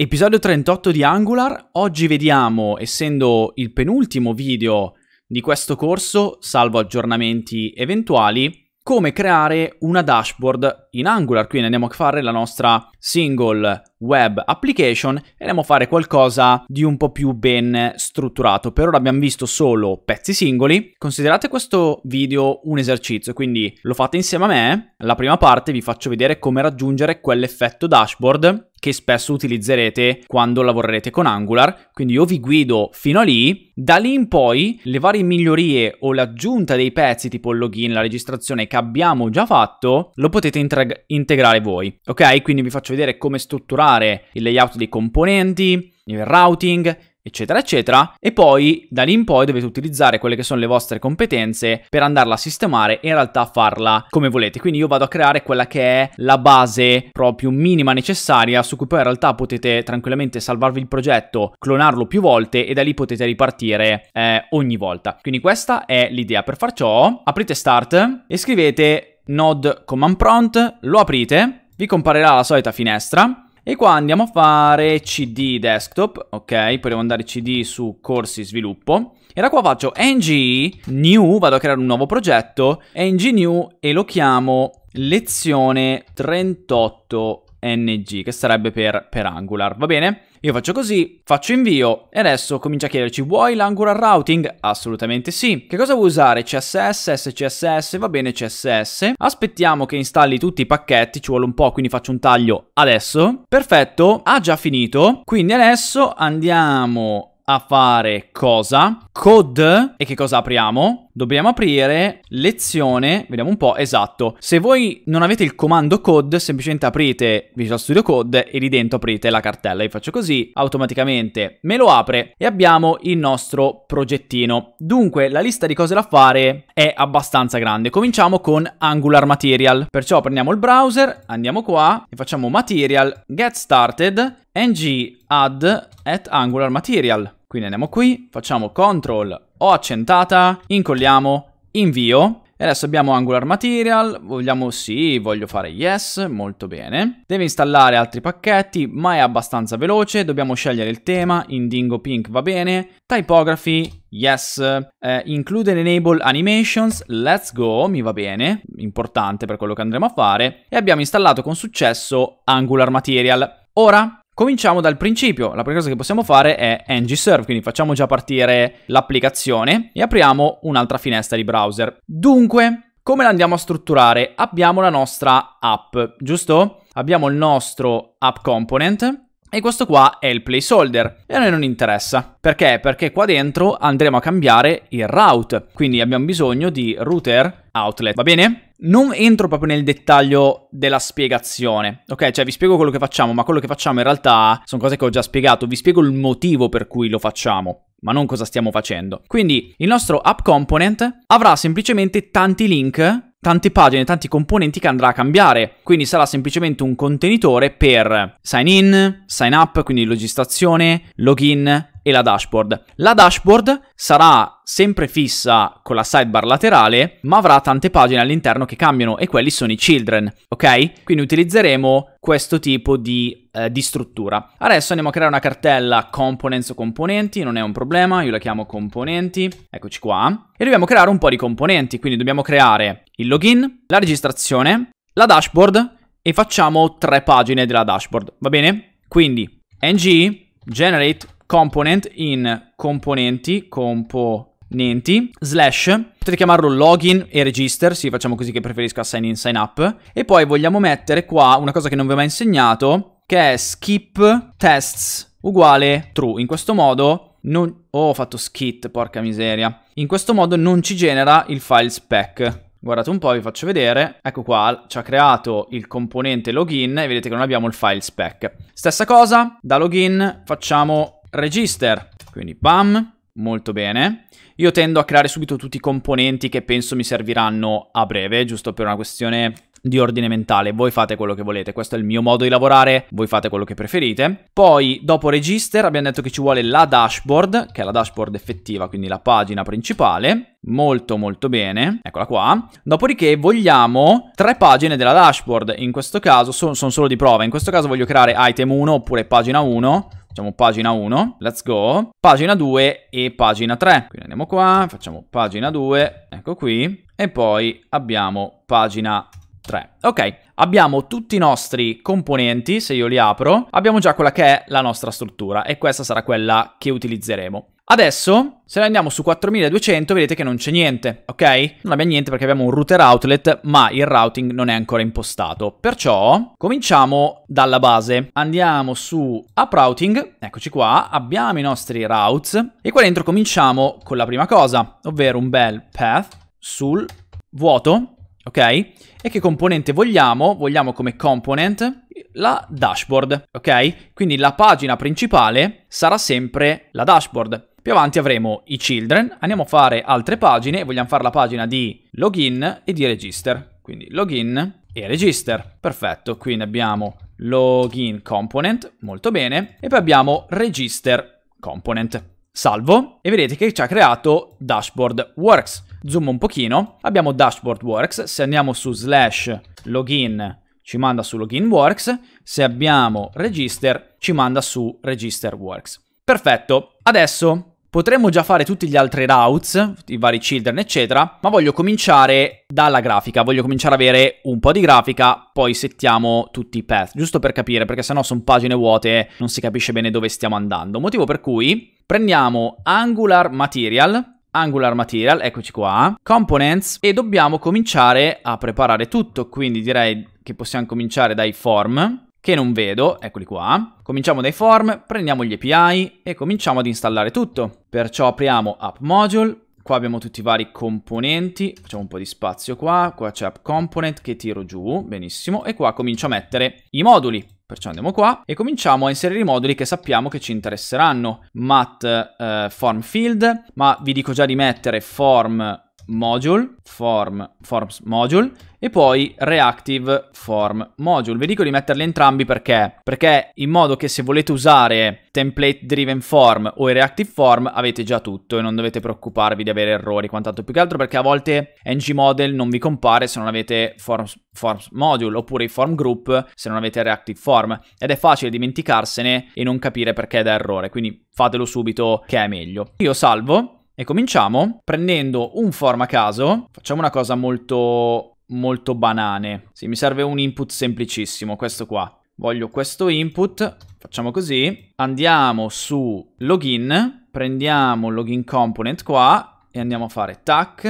Episodio 38 di Angular, oggi vediamo, essendo il penultimo video di questo corso, salvo aggiornamenti eventuali, come creare una dashboard in Angular, quindi andiamo a fare la nostra single web application e andiamo a fare qualcosa di un po' più ben strutturato. Per ora abbiamo visto solo pezzi singoli. Considerate questo video un esercizio, quindi lo fate insieme a me. La prima parte vi faccio vedere come raggiungere quell'effetto dashboard che spesso utilizzerete quando lavorerete con Angular, quindi io vi guido fino a lì, da lì in poi le varie migliorie o l'aggiunta dei pezzi tipo il login, la registrazione che abbiamo già fatto, lo potete integrare voi, ok? Quindi vi faccio vedere come strutturare modificare il layout dei componenti, il routing, eccetera, eccetera. E poi da lì in poi dovete utilizzare quelle che sono le vostre competenze per andarla a sistemare e in realtà farla come volete. Quindi io vado a creare quella che è la base proprio minima necessaria su cui poi in realtà potete tranquillamente salvarvi il progetto, clonarlo più volte e da lì potete ripartire eh, ogni volta. Quindi questa è l'idea. Per far ciò aprite Start e scrivete node command prompt, lo aprite, vi comparirà la solita finestra e qua andiamo a fare cd desktop, ok? Potremmo andare cd su corsi sviluppo. E da qua faccio ng new, vado a creare un nuovo progetto, ng new e lo chiamo lezione 38 ng, che sarebbe per, per Angular, va bene? Io faccio così, faccio invio e adesso comincia a chiederci vuoi l'angular routing? Assolutamente sì. Che cosa vuoi usare? CSS, SCSS, va bene CSS. Aspettiamo che installi tutti i pacchetti, ci vuole un po', quindi faccio un taglio adesso. Perfetto, ha già finito. Quindi adesso andiamo a fare cosa? Code. E che cosa apriamo? dobbiamo aprire lezione, vediamo un po', esatto. Se voi non avete il comando code, semplicemente aprite Visual Studio Code e lì dentro aprite la cartella. Io faccio così, automaticamente me lo apre e abbiamo il nostro progettino. Dunque, la lista di cose da fare è abbastanza grande. Cominciamo con Angular Material. Perciò prendiamo il browser, andiamo qua e facciamo Material, Get Started, ng add at Angular Material. Quindi andiamo qui, facciamo Ctrl ho accentata, incolliamo, invio. E adesso abbiamo Angular Material, vogliamo sì, voglio fare yes, molto bene. Deve installare altri pacchetti, ma è abbastanza veloce, dobbiamo scegliere il tema, Indingo Pink va bene, Typography, yes, eh, include and enable animations, let's go, mi va bene, importante per quello che andremo a fare, e abbiamo installato con successo Angular Material. Ora Cominciamo dal principio, la prima cosa che possiamo fare è ngserve, quindi facciamo già partire l'applicazione e apriamo un'altra finestra di browser. Dunque, come la andiamo a strutturare? Abbiamo la nostra app, giusto? Abbiamo il nostro app component, e questo qua è il placeholder e a noi non interessa. Perché? Perché qua dentro andremo a cambiare il route, quindi abbiamo bisogno di router outlet, va bene? Non entro proprio nel dettaglio della spiegazione, ok? Cioè vi spiego quello che facciamo, ma quello che facciamo in realtà sono cose che ho già spiegato, vi spiego il motivo per cui lo facciamo ma non cosa stiamo facendo. Quindi il nostro app component avrà semplicemente tanti link tante pagine, tanti componenti che andrà a cambiare, quindi sarà semplicemente un contenitore per sign in, sign up, quindi logistazione, login, e la dashboard. La dashboard sarà sempre fissa con la sidebar laterale, ma avrà tante pagine all'interno che cambiano e quelli sono i children, ok? Quindi utilizzeremo questo tipo di, eh, di struttura. Adesso andiamo a creare una cartella components o componenti, non è un problema, io la chiamo componenti, eccoci qua. E dobbiamo creare un po' di componenti, quindi dobbiamo creare il login, la registrazione, la dashboard e facciamo tre pagine della dashboard, va bene? Quindi ng generate component in componenti, componenti, slash, potete chiamarlo login e register, sì facciamo così che preferisco a sign in, sign up, e poi vogliamo mettere qua una cosa che non vi ho mai insegnato, che è skip tests uguale true, in questo modo non... Oh, ho fatto skit, porca miseria. In questo modo non ci genera il file spec. Guardate un po', vi faccio vedere. Ecco qua, ci ha creato il componente login e vedete che non abbiamo il file spec. Stessa cosa, da login facciamo register. Quindi bam, molto bene. Io tendo a creare subito tutti i componenti che penso mi serviranno a breve, giusto per una questione di ordine mentale, voi fate quello che volete, questo è il mio modo di lavorare, voi fate quello che preferite. Poi dopo register abbiamo detto che ci vuole la dashboard, che è la dashboard effettiva, quindi la pagina principale, molto molto bene, eccola qua. Dopodiché vogliamo tre pagine della dashboard, in questo caso sono, sono solo di prova, in questo caso voglio creare item 1 oppure pagina 1 Facciamo pagina 1, let's go, pagina 2 e pagina 3. Quindi andiamo qua, facciamo pagina 2, ecco qui, e poi abbiamo pagina 3. Ok, abbiamo tutti i nostri componenti, se io li apro, abbiamo già quella che è la nostra struttura e questa sarà quella che utilizzeremo. Adesso, se ne andiamo su 4200, vedete che non c'è niente, ok? Non abbiamo niente perché abbiamo un router outlet, ma il routing non è ancora impostato. Perciò, cominciamo dalla base. Andiamo su app routing, eccoci qua, abbiamo i nostri routes, e qua dentro cominciamo con la prima cosa, ovvero un bel path sul vuoto, ok? E che componente vogliamo? Vogliamo come component la dashboard, ok? Quindi la pagina principale sarà sempre la dashboard. Più avanti avremo i children, andiamo a fare altre pagine, vogliamo fare la pagina di login e di register. Quindi login e register, perfetto, quindi abbiamo login component, molto bene, e poi abbiamo register component. Salvo e vedete che ci ha creato dashboard works. Zoom un pochino, abbiamo dashboard works, se andiamo su slash login ci manda su login works, se abbiamo register ci manda su register works. Perfetto, adesso Potremmo già fare tutti gli altri routes, i vari children eccetera, ma voglio cominciare dalla grafica, voglio cominciare ad avere un po' di grafica, poi settiamo tutti i path, giusto per capire, perché sennò sono pagine vuote, non si capisce bene dove stiamo andando. Motivo per cui prendiamo Angular Material, Angular Material, eccoci qua, Components, e dobbiamo cominciare a preparare tutto, quindi direi che possiamo cominciare dai form, che non vedo, eccoli qua. Cominciamo dai form, prendiamo gli API e cominciamo ad installare tutto. Perciò apriamo App Module, qua abbiamo tutti i vari componenti, facciamo un po' di spazio qua, qua c'è App Component che tiro giù, benissimo, e qua comincio a mettere i moduli. Perciò andiamo qua e cominciamo a inserire i moduli che sappiamo che ci interesseranno. Mat eh, form field, ma vi dico già di mettere form module, form, forms module e poi reactive form module. Vi dico di metterli entrambi perché? Perché in modo che se volete usare template driven form o reactive form avete già tutto e non dovete preoccuparvi di avere errori, quant'altro più che altro perché a volte ngModel non vi compare se non avete forms, forms module oppure i form group se non avete reactive form ed è facile dimenticarsene e non capire perché da errore, quindi fatelo subito che è meglio. Io salvo e cominciamo prendendo un form a caso, facciamo una cosa molto, molto banane. Sì, mi serve un input semplicissimo, questo qua. Voglio questo input, facciamo così, andiamo su login, prendiamo login component qua e andiamo a fare tac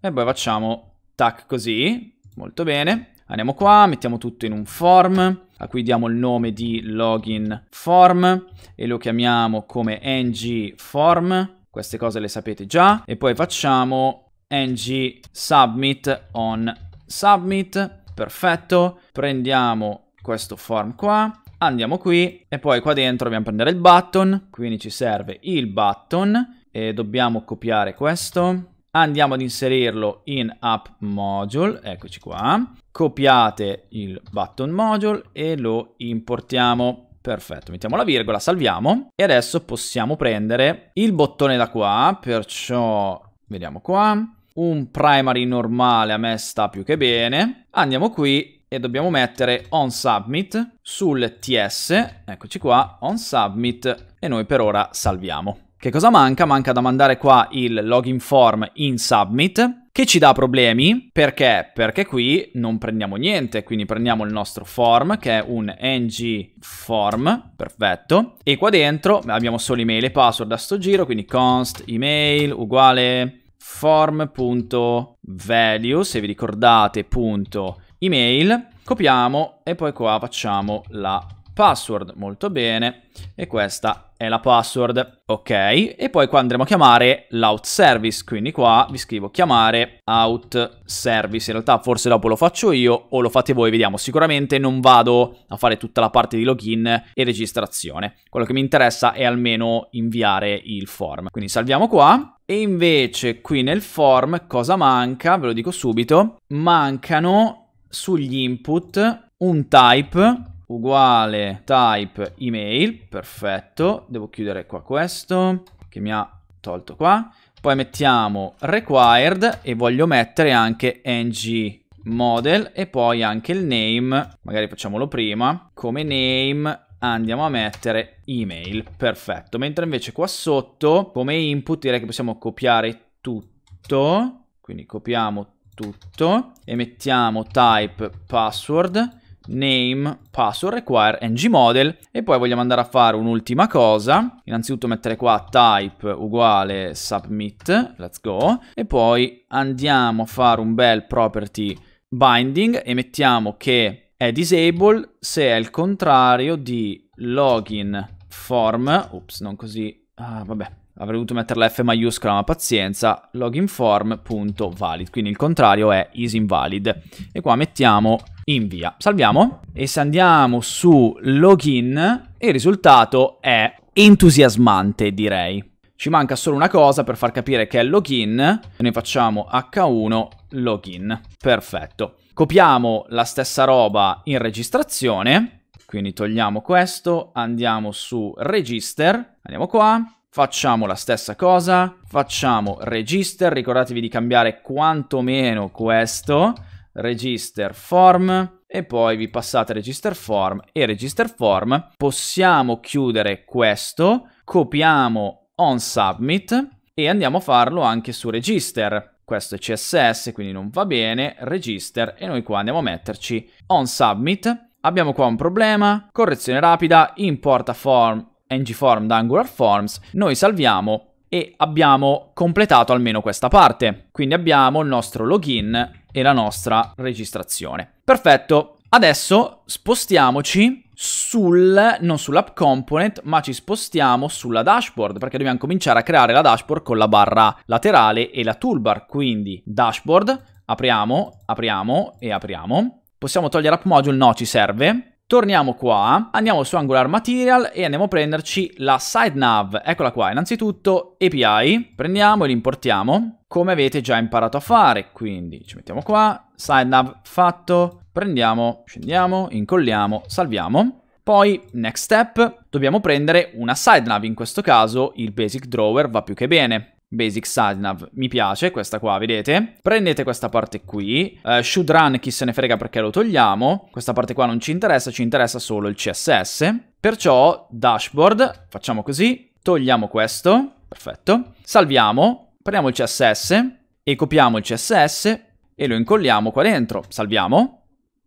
e poi facciamo tac così, molto bene. Andiamo qua, mettiamo tutto in un form, a cui diamo il nome di login form e lo chiamiamo come ng form queste cose le sapete già. E poi facciamo ng submit on submit. Perfetto. Prendiamo questo form qua. Andiamo qui e poi qua dentro dobbiamo prendere il button. Quindi ci serve il button e dobbiamo copiare questo. Andiamo ad inserirlo in app module, eccoci qua. Copiate il button module e lo importiamo. Perfetto, mettiamo la virgola, salviamo. E adesso possiamo prendere il bottone da qua, perciò... Vediamo qua. Un primary normale a me sta più che bene. Andiamo qui e dobbiamo mettere on submit sul TS. Eccoci qua, on submit. E noi per ora salviamo. Che cosa manca? Manca da mandare qua il login form in submit che ci dà problemi perché? Perché qui non prendiamo niente, quindi prendiamo il nostro form che è un ng form, perfetto, e qua dentro abbiamo solo email e password a sto giro, quindi const email uguale form.value, se vi ricordate, punto email, copiamo e poi qua facciamo la password, molto bene, e questa è la password, ok, e poi qua andremo a chiamare l'out service, quindi qua vi scrivo chiamare out service, in realtà forse dopo lo faccio io o lo fate voi, vediamo, sicuramente non vado a fare tutta la parte di login e registrazione, quello che mi interessa è almeno inviare il form, quindi salviamo qua, e invece qui nel form cosa manca? Ve lo dico subito, mancano sugli input un type uguale type email, perfetto, devo chiudere qua questo che mi ha tolto qua, poi mettiamo required e voglio mettere anche ng model e poi anche il name, magari facciamolo prima, come name andiamo a mettere email, perfetto, mentre invece qua sotto come input direi che possiamo copiare tutto, quindi copiamo tutto e mettiamo type password name, password, require, ngmodel e poi vogliamo andare a fare un'ultima cosa, innanzitutto mettere qua type uguale submit, let's go, e poi andiamo a fare un bel property binding e mettiamo che è disabled se è il contrario di login form, ups, non così, ah, vabbè, avrei dovuto mettere la F maiuscola ma pazienza, loginform.valid, quindi il contrario è isinvalid. E qua mettiamo invia, salviamo e se andiamo su login il risultato è entusiasmante direi. Ci manca solo una cosa per far capire che è login, noi facciamo H1 login, perfetto. Copiamo la stessa roba in registrazione, quindi togliamo questo, andiamo su register, andiamo qua, facciamo la stessa cosa, facciamo register, ricordatevi di cambiare quantomeno questo, register form e poi vi passate register form e register form, possiamo chiudere questo, copiamo on submit e andiamo a farlo anche su register. Questo è CSS, quindi non va bene, register e noi qua andiamo a metterci on submit Abbiamo qua un problema, correzione rapida, importa form ngform da angularforms, noi salviamo e abbiamo completato almeno questa parte. Quindi abbiamo il nostro login e la nostra registrazione. Perfetto. Adesso spostiamoci sul, non sull'app component, ma ci spostiamo sulla dashboard, perché dobbiamo cominciare a creare la dashboard con la barra laterale e la toolbar. Quindi dashboard, apriamo, apriamo e apriamo. Possiamo togliere app module? No, ci serve. Torniamo qua, andiamo su Angular Material e andiamo a prenderci la side nav. Eccola qua, innanzitutto API, prendiamo e l'importiamo come avete già imparato a fare. Quindi ci mettiamo qua, side nav fatto, prendiamo, scendiamo, incolliamo, salviamo. Poi, next step, dobbiamo prendere una side nav, in questo caso il basic drawer va più che bene. Basic Sadnav mi piace, questa qua, vedete? Prendete questa parte qui, uh, should run chi se ne frega perché lo togliamo, questa parte qua non ci interessa, ci interessa solo il CSS, perciò dashboard, facciamo così, togliamo questo, perfetto, salviamo, prendiamo il CSS e copiamo il CSS e lo incolliamo qua dentro, salviamo,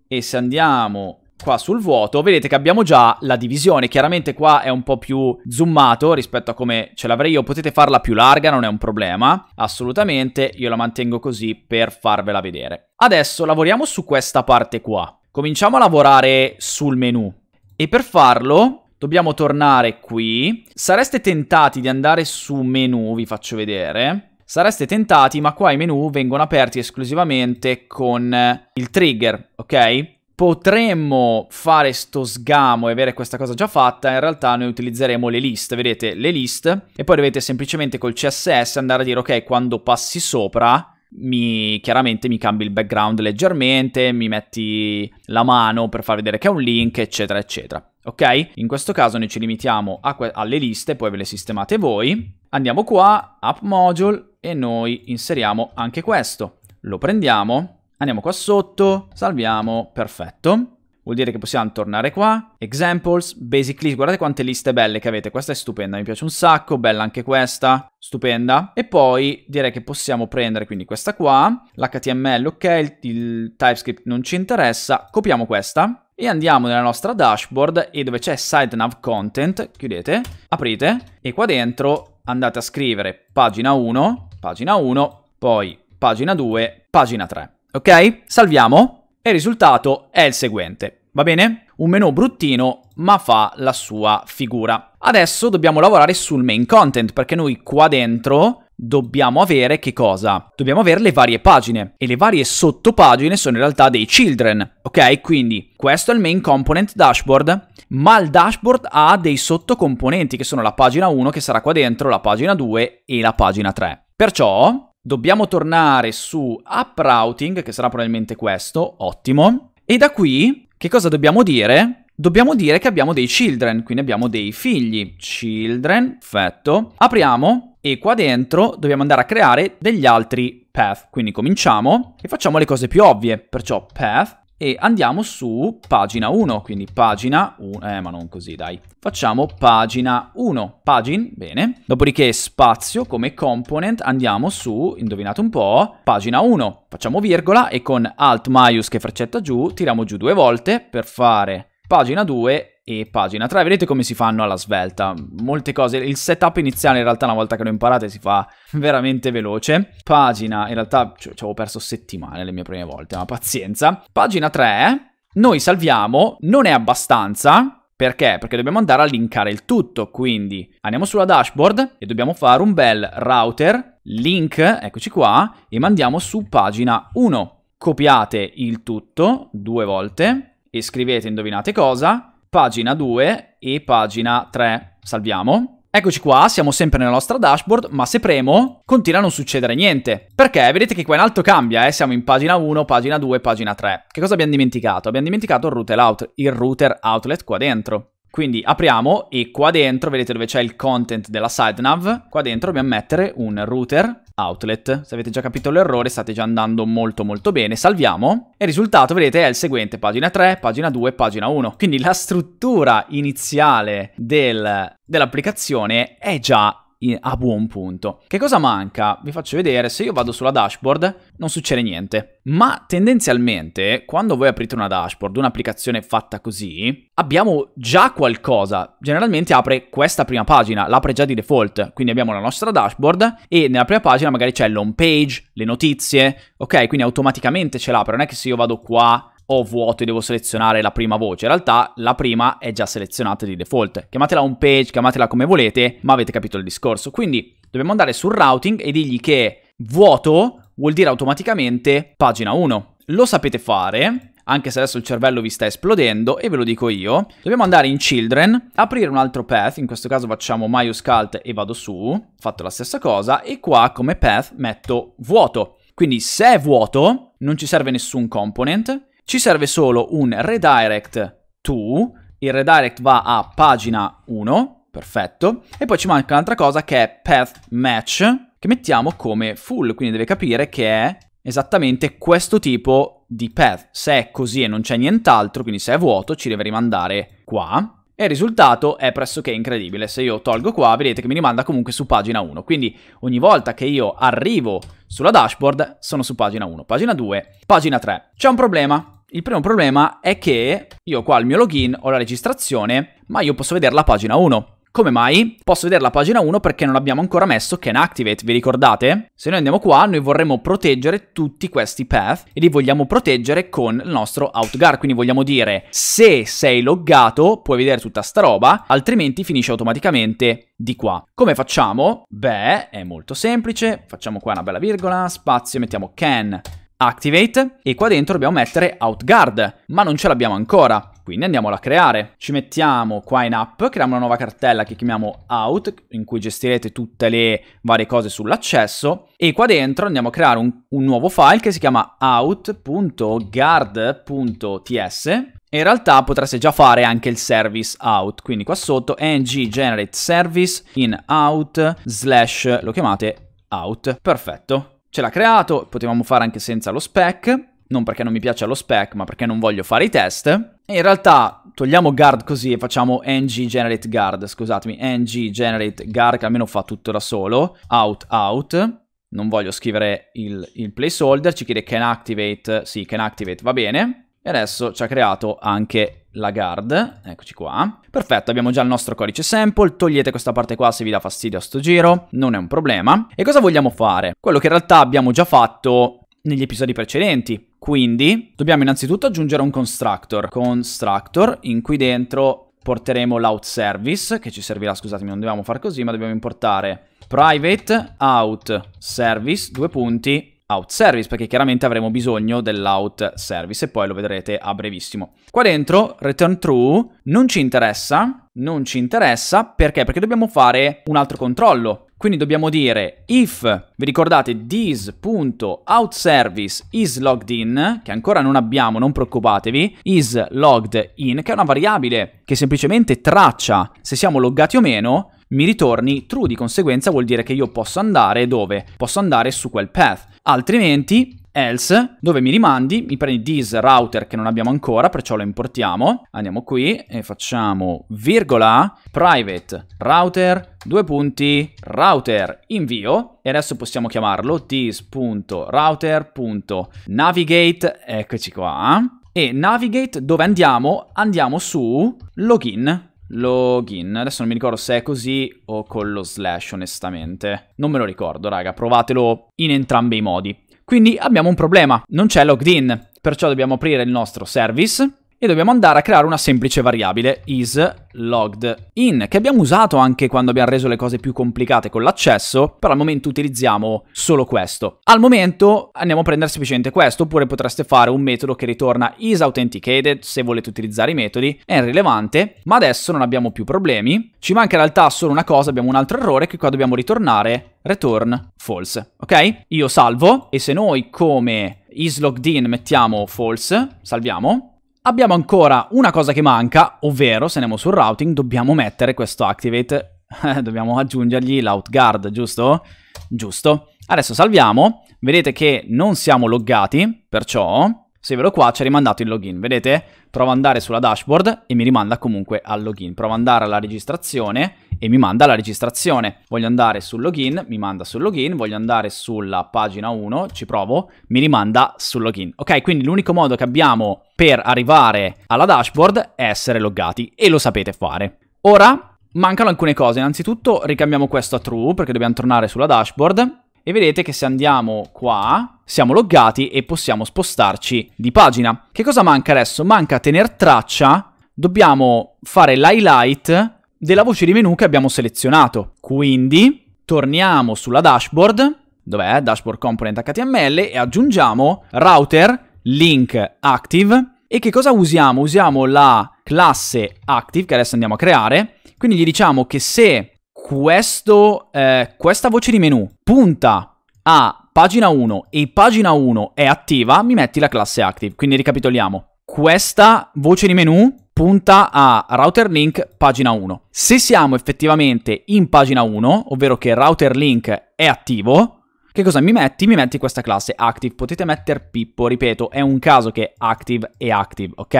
e se andiamo qua sul vuoto, vedete che abbiamo già la divisione. Chiaramente qua è un po' più zoomato rispetto a come ce l'avrei io. Potete farla più larga, non è un problema, assolutamente. Io la mantengo così per farvela vedere. Adesso lavoriamo su questa parte qua. Cominciamo a lavorare sul menu. E per farlo dobbiamo tornare qui. Sareste tentati di andare su menu, vi faccio vedere. Sareste tentati, ma qua i menu vengono aperti esclusivamente con il trigger, ok? potremmo fare sto sgamo e avere questa cosa già fatta, in realtà noi utilizzeremo le list, vedete le list, e poi dovete semplicemente col CSS andare a dire ok, quando passi sopra, mi, chiaramente mi cambi il background leggermente, mi metti la mano per far vedere che è un link, eccetera, eccetera. Ok? In questo caso noi ci limitiamo alle liste, poi ve le sistemate voi. Andiamo qua, app module, e noi inseriamo anche questo. Lo prendiamo Andiamo qua sotto, salviamo, perfetto. Vuol dire che possiamo tornare qua, examples, basic list, guardate quante liste belle che avete, questa è stupenda, mi piace un sacco, bella anche questa, stupenda. E poi direi che possiamo prendere quindi questa qua, l'HTML ok, il, il TypeScript non ci interessa, copiamo questa e andiamo nella nostra dashboard e dove c'è site nav content, chiudete, aprite e qua dentro andate a scrivere pagina 1, pagina 1, poi pagina 2, pagina 3 ok? Salviamo e il risultato è il seguente, va bene? Un menu bruttino ma fa la sua figura. Adesso dobbiamo lavorare sul main content perché noi qua dentro dobbiamo avere che cosa? Dobbiamo avere le varie pagine e le varie sottopagine sono in realtà dei children, ok? Quindi questo è il main component dashboard, ma il dashboard ha dei sottocomponenti che sono la pagina 1 che sarà qua dentro, la pagina 2 e la pagina 3. Perciò Dobbiamo tornare su app routing, che sarà probabilmente questo, ottimo. E da qui, che cosa dobbiamo dire? Dobbiamo dire che abbiamo dei children, quindi abbiamo dei figli. Children, perfetto. Apriamo e qua dentro dobbiamo andare a creare degli altri path. Quindi cominciamo e facciamo le cose più ovvie. Perciò path e andiamo su pagina 1, quindi pagina 1, eh ma non così dai, facciamo pagina 1, pagin, bene, dopodiché spazio come component andiamo su, indovinate un po', pagina 1, facciamo virgola e con alt maius che freccetta giù tiriamo giù due volte per fare pagina 2 e pagina 3. Vedete come si fanno alla svelta. Molte cose, il setup iniziale in realtà una volta che lo imparate si fa veramente veloce. Pagina, in realtà ci avevo perso settimane le mie prime volte, ma pazienza. Pagina 3, noi salviamo, non è abbastanza, perché? Perché dobbiamo andare a linkare il tutto, quindi andiamo sulla dashboard e dobbiamo fare un bel router, link, eccoci qua, e mandiamo su pagina 1. Copiate il tutto due volte e scrivete indovinate cosa pagina 2 e pagina 3. Salviamo. Eccoci qua, siamo sempre nella nostra dashboard, ma se premo continua a non succedere niente. Perché vedete che qua in alto cambia, eh? siamo in pagina 1, pagina 2, pagina 3. Che cosa abbiamo dimenticato? Abbiamo dimenticato il router, out, il router outlet qua dentro. Quindi apriamo e qua dentro, vedete dove c'è il content della side nav, qua dentro dobbiamo mettere un router outlet. Se avete già capito l'errore state già andando molto molto bene. Salviamo e il risultato vedete è il seguente, pagina 3, pagina 2, pagina 1. Quindi la struttura iniziale del, dell'applicazione è già a buon punto. Che cosa manca? Vi faccio vedere, se io vado sulla dashboard non succede niente. Ma tendenzialmente, quando voi aprite una dashboard, un'applicazione fatta così, abbiamo già qualcosa. Generalmente apre questa prima pagina, l'apre già di default. Quindi abbiamo la nostra dashboard e nella prima pagina magari c'è l'home page, le notizie, ok? Quindi automaticamente ce l'apre, non è che se io vado qua o vuoto e devo selezionare la prima voce. In realtà la prima è già selezionata di default. Chiamatela home page, chiamatela come volete, ma avete capito il discorso. Quindi dobbiamo andare sul routing e dirgli che vuoto vuol dire automaticamente pagina 1. Lo sapete fare, anche se adesso il cervello vi sta esplodendo, e ve lo dico io. Dobbiamo andare in children, aprire un altro path, in questo caso facciamo myuscalt e vado su, fatto la stessa cosa, e qua come path metto vuoto. Quindi se è vuoto non ci serve nessun component, ci serve solo un redirect to, il redirect va a pagina 1, perfetto, e poi ci manca un'altra cosa che è path match, che mettiamo come full, quindi deve capire che è esattamente questo tipo di path. Se è così e non c'è nient'altro, quindi se è vuoto, ci deve rimandare qua. E il risultato è pressoché incredibile. Se io tolgo qua, vedete che mi rimanda comunque su pagina 1. Quindi ogni volta che io arrivo sulla dashboard, sono su pagina 1, pagina 2, pagina 3. C'è un problema. Il primo problema è che io qua il mio login ho la registrazione, ma io posso vedere la pagina 1. Come mai? Posso vedere la pagina 1 perché non abbiamo ancora messo Can Activate, vi ricordate? Se noi andiamo qua, noi vorremmo proteggere tutti questi path e li vogliamo proteggere con il nostro outgar, quindi vogliamo dire se sei loggato puoi vedere tutta sta roba, altrimenti finisce automaticamente di qua. Come facciamo? Beh, è molto semplice, facciamo qua una bella virgola, spazio, mettiamo Can Activate e qua dentro dobbiamo mettere Outguard, ma non ce l'abbiamo ancora, quindi andiamola a creare. Ci mettiamo qua in app, creiamo una nuova cartella che chiamiamo Out, in cui gestirete tutte le varie cose sull'accesso e qua dentro andiamo a creare un, un nuovo file che si chiama out.guard.ts in realtà potreste già fare anche il service out, quindi qua sotto ng generate service in out slash lo chiamate out, perfetto ce l'ha creato, potevamo fare anche senza lo spec, non perché non mi piace lo spec, ma perché non voglio fare i test. E in realtà togliamo guard così e facciamo ng generate guard, scusatemi, ng generate guard che almeno fa tutto da solo, out out. Non voglio scrivere il, il placeholder, ci chiede can activate, sì can activate va bene. E adesso ci ha creato anche la guard, eccoci qua. Perfetto, abbiamo già il nostro codice sample, togliete questa parte qua se vi dà fastidio a sto giro, non è un problema. E cosa vogliamo fare? Quello che in realtà abbiamo già fatto negli episodi precedenti. Quindi dobbiamo innanzitutto aggiungere un constructor, constructor in cui dentro porteremo l'out service, che ci servirà, scusatemi, non dobbiamo far così, ma dobbiamo importare private out service, due punti, out service, perché chiaramente avremo bisogno dell'out service e poi lo vedrete a brevissimo. Qua dentro return true non ci interessa, non ci interessa perché? Perché dobbiamo fare un altro controllo. Quindi dobbiamo dire if, vi ricordate, this.outService is logged in, che ancora non abbiamo, non preoccupatevi, is logged in, che è una variabile che semplicemente traccia se siamo loggati o meno, mi ritorni true, di conseguenza vuol dire che io posso andare dove? Posso andare su quel path, altrimenti else, dove mi rimandi, mi prendi this router che non abbiamo ancora, perciò lo importiamo, andiamo qui e facciamo virgola private router, due punti, router invio, e adesso possiamo chiamarlo this.router.navigate, eccoci qua, e navigate dove andiamo? Andiamo su login, login. Adesso non mi ricordo se è così o con lo slash, onestamente. Non me lo ricordo, raga, provatelo in entrambi i modi. Quindi abbiamo un problema, non c'è logged in, perciò dobbiamo aprire il nostro service e dobbiamo andare a creare una semplice variabile is logged in che abbiamo usato anche quando abbiamo reso le cose più complicate con l'accesso, però al momento utilizziamo solo questo. Al momento andiamo a prendere semplicemente questo, oppure potreste fare un metodo che ritorna is authenticated se volete utilizzare i metodi, è irrilevante, ma adesso non abbiamo più problemi. Ci manca in realtà solo una cosa, abbiamo un altro errore che qua dobbiamo ritornare return false, ok? Io salvo e se noi come is logged in mettiamo false, salviamo, Abbiamo ancora una cosa che manca, ovvero se andiamo sul routing dobbiamo mettere questo activate, eh, dobbiamo aggiungergli l'outguard, giusto? Giusto. Adesso salviamo, vedete che non siamo loggati, perciò se ve lo qua ci ha rimandato il login, vedete? Provo ad andare sulla dashboard e mi rimanda comunque al login, provo ad andare alla registrazione e mi manda la registrazione. Voglio andare sul login, mi manda sul login, voglio andare sulla pagina 1, ci provo, mi rimanda sul login. Ok, quindi l'unico modo che abbiamo per arrivare alla dashboard è essere loggati e lo sapete fare. Ora mancano alcune cose, innanzitutto ricambiamo questo a true perché dobbiamo tornare sulla dashboard e vedete che se andiamo qua siamo loggati e possiamo spostarci di pagina. Che cosa manca adesso? Manca tenere traccia, dobbiamo fare l'highlight della voce di menu che abbiamo selezionato. Quindi torniamo sulla dashboard, dov'è dashboard component HTML e aggiungiamo router link active e che cosa usiamo? Usiamo la classe active che adesso andiamo a creare, quindi gli diciamo che se questo, eh, questa voce di menu punta a pagina 1 e pagina 1 è attiva, mi metti la classe active. Quindi ricapitoliamo. Questa voce di menu punta a router link pagina 1. Se siamo effettivamente in pagina 1, ovvero che router link è attivo, che cosa mi metti? Mi metti questa classe active, potete mettere Pippo, ripeto, è un caso che active è active, ok?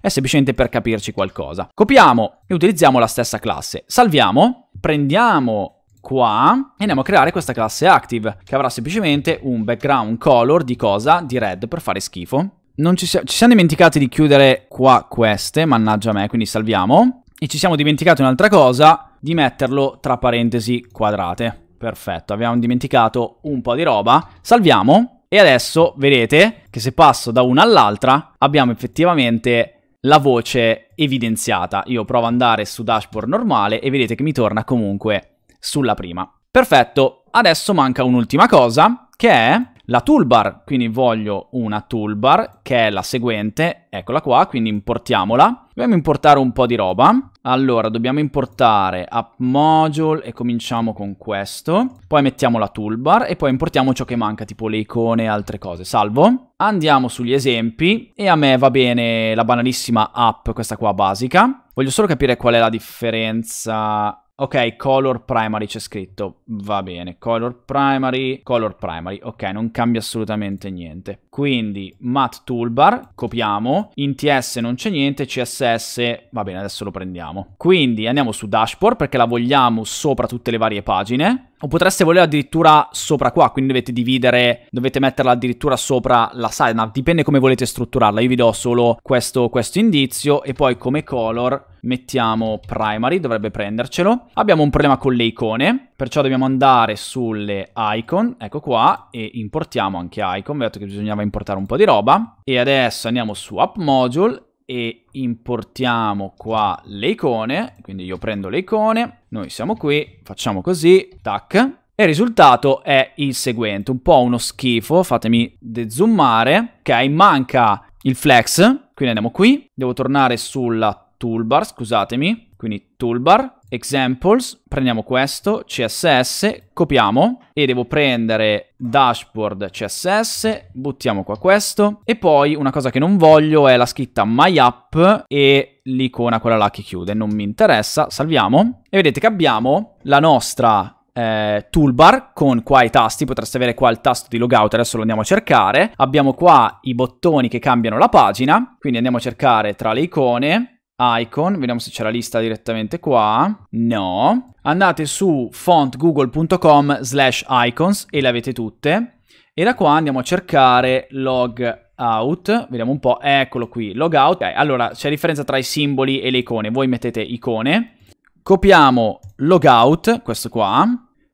È semplicemente per capirci qualcosa. Copiamo e utilizziamo la stessa classe. Salviamo, prendiamo qua e andiamo a creare questa classe active che avrà semplicemente un background color di cosa? Di red per fare schifo non ci, ci siamo dimenticati di chiudere qua queste, mannaggia me, quindi salviamo. E ci siamo dimenticati un'altra cosa, di metterlo tra parentesi quadrate. Perfetto, abbiamo dimenticato un po' di roba. Salviamo e adesso vedete che se passo da una all'altra abbiamo effettivamente la voce evidenziata. Io provo ad andare su dashboard normale e vedete che mi torna comunque sulla prima. Perfetto, adesso manca un'ultima cosa che è la toolbar, quindi voglio una toolbar che è la seguente, eccola qua, quindi importiamola. Dobbiamo importare un po' di roba. Allora, dobbiamo importare app module e cominciamo con questo. Poi mettiamo la toolbar e poi importiamo ciò che manca, tipo le icone e altre cose. Salvo. Andiamo sugli esempi e a me va bene la banalissima app, questa qua basica. Voglio solo capire qual è la differenza Ok, color primary c'è scritto, va bene, color primary, color primary, ok, non cambia assolutamente niente. Quindi mat toolbar, copiamo, in TS non c'è niente, CSS, va bene, adesso lo prendiamo. Quindi andiamo su dashboard perché la vogliamo sopra tutte le varie pagine, o potreste volerla addirittura sopra qua, quindi dovete dividere, dovete metterla addirittura sopra la sidebar, dipende come volete strutturarla. Io vi do solo questo, questo indizio e poi come color mettiamo primary, dovrebbe prendercelo. Abbiamo un problema con le icone, perciò dobbiamo andare sulle icon, ecco qua, e importiamo anche icon, vedete che bisognava importare un po' di roba. E adesso andiamo su app module e importiamo qua le icone, quindi io prendo le icone, noi siamo qui, facciamo così, tac, e il risultato è il seguente, un po' uno schifo, fatemi dezoomare, ok, manca il flex, quindi andiamo qui, devo tornare sulla toolbar, scusatemi, quindi toolbar, examples, prendiamo questo, CSS, copiamo e devo prendere dashboard CSS, buttiamo qua questo e poi una cosa che non voglio è la scritta my app e l'icona quella là che chiude, non mi interessa, salviamo e vedete che abbiamo la nostra eh, toolbar con qua i tasti, potreste avere qua il tasto di logout, adesso lo andiamo a cercare. Abbiamo qua i bottoni che cambiano la pagina, quindi andiamo a cercare tra le icone icon, vediamo se c'è la lista direttamente qua, no, andate su fontgoogle.com slash icons e le avete tutte, e da qua andiamo a cercare log out, vediamo un po', eccolo qui, log out, okay, allora c'è differenza tra i simboli e le icone, voi mettete icone, copiamo logout, questo qua,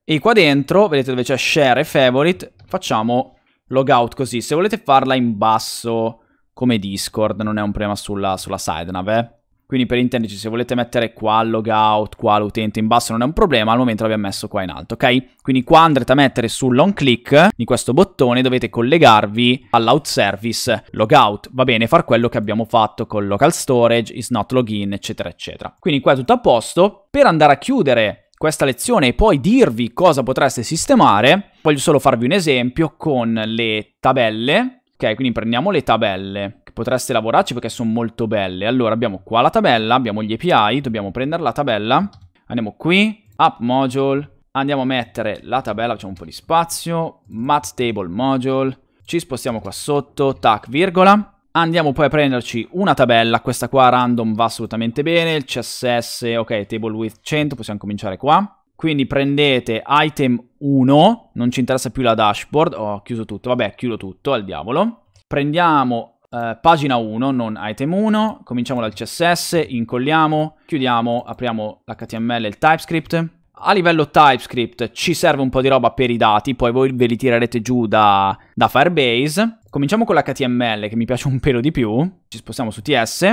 e qua dentro, vedete dove c'è share e favorite, facciamo logout così, se volete farla in basso come Discord non è un problema sulla, sulla side nav, eh. Quindi per intenderci, se volete mettere qua logout, qua l'utente in basso non è un problema, al momento l'abbiamo messo qua in alto, ok? Quindi qua andrete a mettere sull'on click di questo bottone dovete collegarvi all'out service logout. Va bene, far quello che abbiamo fatto con local storage, is not login, eccetera, eccetera. Quindi qua è tutto a posto. Per andare a chiudere questa lezione e poi dirvi cosa potreste sistemare, voglio solo farvi un esempio con le tabelle. Ok, quindi prendiamo le tabelle potreste lavorarci perché sono molto belle. Allora abbiamo qua la tabella, abbiamo gli API, dobbiamo prendere la tabella, andiamo qui, app module, andiamo a mettere la tabella, facciamo un po' di spazio, mat table module, ci spostiamo qua sotto, tac, virgola, andiamo poi a prenderci una tabella, questa qua random va assolutamente bene, il CSS, ok, table width 100, possiamo cominciare qua. Quindi prendete item 1, non ci interessa più la dashboard, ho chiuso tutto, vabbè, chiudo tutto, al diavolo. Prendiamo Uh, pagina 1, non item 1, cominciamo dal CSS, incolliamo, chiudiamo, apriamo l'HTML e il TypeScript. A livello TypeScript ci serve un po' di roba per i dati, poi voi ve li tirerete giù da, da Firebase. Cominciamo con l'HTML che mi piace un pelo di più, ci spostiamo su TS.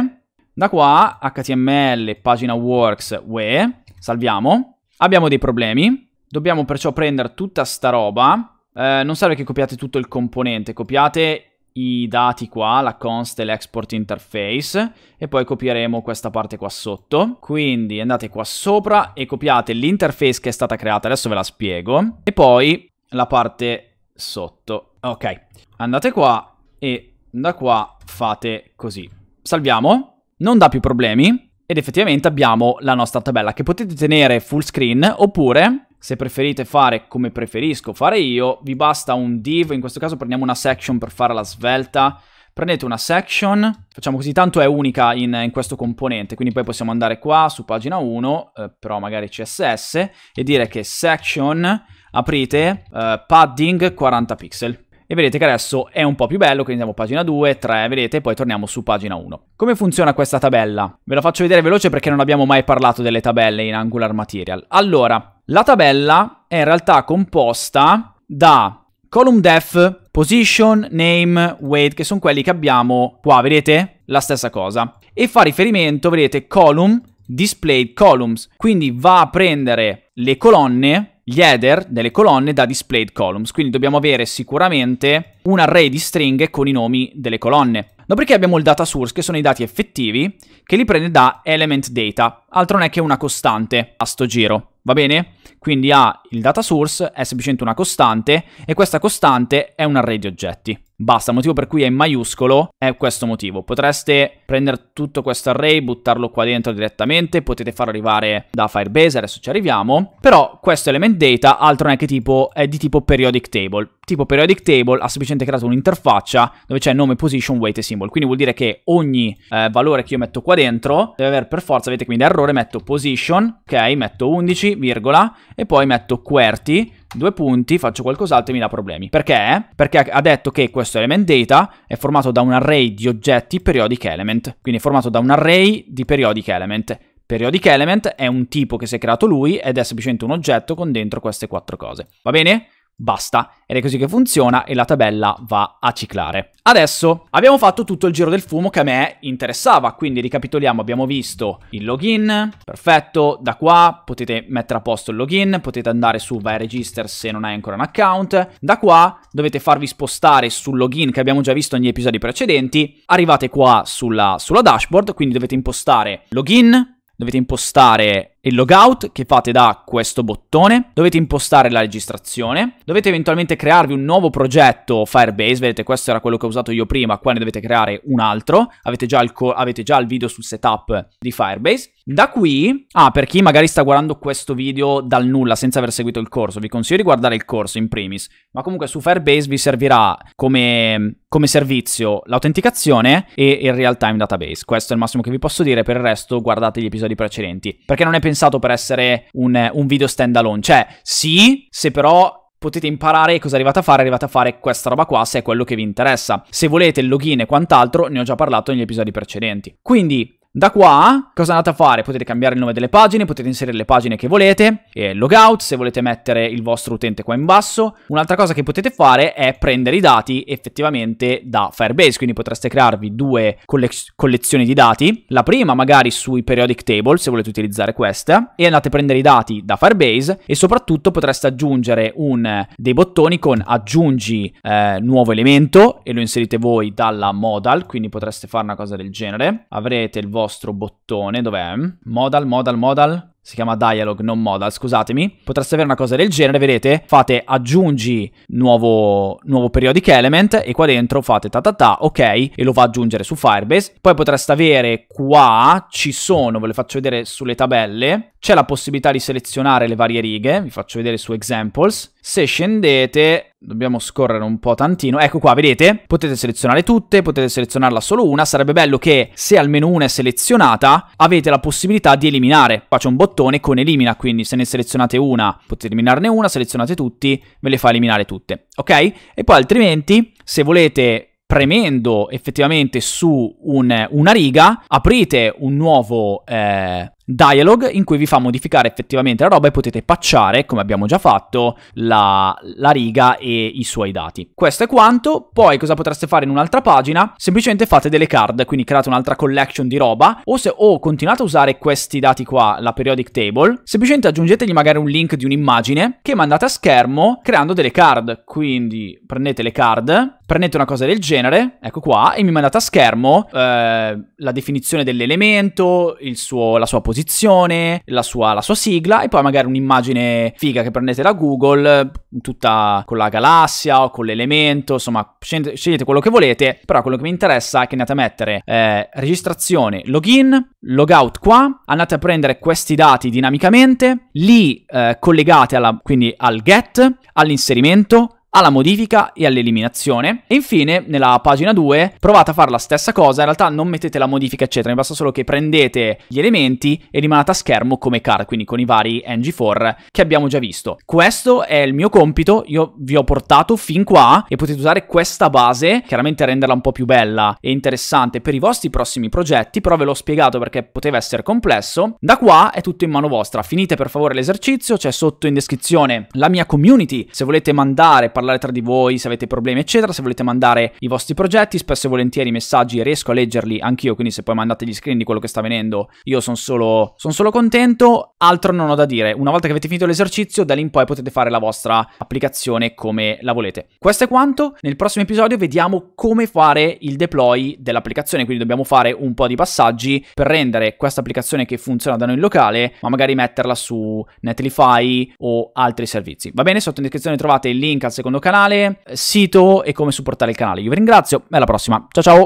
Da qua HTML, pagina works, we, salviamo. Abbiamo dei problemi, dobbiamo perciò prendere tutta sta roba. Eh, non serve che copiate tutto il componente, copiate i dati qua, la e l'export interface, e poi copieremo questa parte qua sotto. Quindi andate qua sopra e copiate l'interface che è stata creata, adesso ve la spiego, e poi la parte sotto. Ok, andate qua e da qua fate così. Salviamo, non dà più problemi, ed effettivamente abbiamo la nostra tabella che potete tenere full screen oppure se preferite fare come preferisco fare io, vi basta un div, in questo caso prendiamo una section per fare la svelta, prendete una section, facciamo così, tanto è unica in, in, questo componente, quindi poi possiamo andare qua su pagina 1, eh, però magari CSS, e dire che section, aprite, eh, padding 40 pixel e vedete che adesso è un po' più bello, quindi andiamo pagina 2, 3, vedete, poi torniamo su pagina 1. Come funziona questa tabella? Ve la faccio vedere veloce perché non abbiamo mai parlato delle tabelle in Angular Material. Allora, la tabella è in realtà composta da column def, position, name, weight, che sono quelli che abbiamo qua, vedete? La stessa cosa. E fa riferimento, vedete, column, displayed columns, quindi va a prendere le colonne gli header delle colonne da displayed columns, quindi dobbiamo avere sicuramente un array di stringhe con i nomi delle colonne. Dopodiché abbiamo il data source, che sono i dati effettivi, che li prende da element data, altro non è che una costante a sto giro va bene? Quindi A, il data source è semplicemente una costante e questa costante è un array di oggetti. Basta, il motivo per cui è in maiuscolo è questo motivo. Potreste prendere tutto questo array, buttarlo qua dentro direttamente, potete farlo arrivare da Firebase, adesso ci arriviamo, però questo element data altro non è che tipo, è di tipo periodic table. Tipo periodic table ha semplicemente creato un'interfaccia dove c'è nome, position, weight e symbol, quindi vuol dire che ogni eh, valore che io metto qua dentro deve avere per forza, vedete quindi errore, metto position, ok, metto 11, virgola, e poi metto QWERTY, due punti, faccio qualcos'altro e mi dà problemi. Perché? Perché ha detto che questo element data è formato da un array di oggetti periodic element, quindi è formato da un array di periodic element. Periodic element è un tipo che si è creato lui ed è semplicemente un oggetto con dentro queste quattro cose. Va bene? Basta, ed è così che funziona e la tabella va a ciclare. Adesso abbiamo fatto tutto il giro del fumo che a me interessava, quindi ricapitoliamo, abbiamo visto il login, perfetto, da qua potete mettere a posto il login, potete andare su vai register se non hai ancora un account, da qua dovete farvi spostare sul login che abbiamo già visto negli episodi precedenti, arrivate qua sulla, sulla dashboard, quindi dovete impostare login, dovete impostare il logout che fate da questo bottone, dovete impostare la registrazione, dovete eventualmente crearvi un nuovo progetto Firebase, vedete questo era quello che ho usato io prima, qua ne dovete creare un altro, avete già il, avete già il video sul setup di Firebase, da qui, ah, per chi magari sta guardando questo video dal nulla senza aver seguito il corso, vi consiglio di guardare il corso in primis, ma comunque su Firebase vi servirà come, come servizio l'autenticazione e il real-time database. Questo è il massimo che vi posso dire, per il resto guardate gli episodi precedenti, perché non è pensato pensato per essere un, un video stand alone. Cioè, sì, se però potete imparare cosa arrivate a fare, arrivate a fare questa roba qua se è quello che vi interessa. Se volete il login e quant'altro, ne ho già parlato negli episodi precedenti. Quindi da qua, cosa andate a fare? Potete cambiare il nome delle pagine, potete inserire le pagine che volete, e logout se volete mettere il vostro utente qua in basso. Un'altra cosa che potete fare è prendere i dati effettivamente da Firebase, quindi potreste crearvi due colle collezioni di dati. La prima magari sui periodic table, se volete utilizzare questa, e andate a prendere i dati da Firebase e soprattutto potreste aggiungere un, dei bottoni con aggiungi eh, nuovo elemento e lo inserite voi dalla modal, quindi potreste fare una cosa del genere. Avrete il vostro vostro bottone, dov'è? Modal, modal, modal. Si chiama dialog, non modal, scusatemi. Potreste avere una cosa del genere, vedete? Fate aggiungi nuovo, nuovo periodic element e qua dentro fate ta ta ta, ok, e lo va ad aggiungere su Firebase. Poi potreste avere qua, ci sono, ve le faccio vedere sulle tabelle, c'è la possibilità di selezionare le varie righe, vi faccio vedere su Examples. Se scendete, dobbiamo scorrere un po' tantino, ecco qua, vedete? Potete selezionare tutte, potete selezionarla solo una, sarebbe bello che se almeno una è selezionata avete la possibilità di eliminare. Qua c'è un bottone con elimina, quindi se ne selezionate una potete eliminarne una, selezionate tutti, ve le fa eliminare tutte, ok? E poi altrimenti, se volete premendo effettivamente su un, una riga, aprite un nuovo eh, Dialogue in cui vi fa modificare effettivamente la roba e potete pacciare, come abbiamo già fatto, la, la, riga e i suoi dati. Questo è quanto, poi cosa potreste fare in un'altra pagina? Semplicemente fate delle card, quindi create un'altra collection di roba o se o continuate a usare questi dati qua, la periodic table, semplicemente aggiungetegli magari un link di un'immagine che mandate a schermo creando delle card, quindi prendete le card, prendete una cosa del genere, ecco qua, e mi mandate a schermo eh, la definizione dell'elemento, la sua posizione, posizione, la sua, la sua sigla e poi magari un'immagine figa che prendete da Google, tutta con la galassia o con l'elemento, insomma scegliete quello che volete, però quello che mi interessa è che andate a mettere eh, registrazione, login, logout qua, andate a prendere questi dati dinamicamente, li eh, collegate alla, quindi al get, all'inserimento, alla modifica e all'eliminazione. E infine, nella pagina 2, provate a fare la stessa cosa, in realtà non mettete la modifica eccetera, mi basta solo che prendete gli elementi e rimanete a schermo come car, quindi con i vari ng4 che abbiamo già visto. Questo è il mio compito, io vi ho portato fin qua e potete usare questa base, chiaramente renderla un po' più bella e interessante per i vostri prossimi progetti, però ve l'ho spiegato perché poteva essere complesso. Da qua è tutto in mano vostra, finite per favore l'esercizio, c'è sotto in descrizione la mia community, se volete mandare, parlare parlare tra di voi, se avete problemi, eccetera. Se volete mandare i vostri progetti, spesso e volentieri i messaggi riesco a leggerli anch'io, quindi se poi mandate gli screen di quello che sta venendo, io sono solo, son solo contento. Altro non ho da dire. Una volta che avete finito l'esercizio, da lì in poi potete fare la vostra applicazione come la volete. Questo è quanto. Nel prossimo episodio vediamo come fare il deploy dell'applicazione, quindi dobbiamo fare un po' di passaggi per rendere questa applicazione che funziona da noi in locale, ma magari metterla su Netlify o altri servizi. Va bene, sotto in descrizione trovate il link al secondo canale, sito e come supportare il canale. Io vi ringrazio, alla prossima, ciao ciao!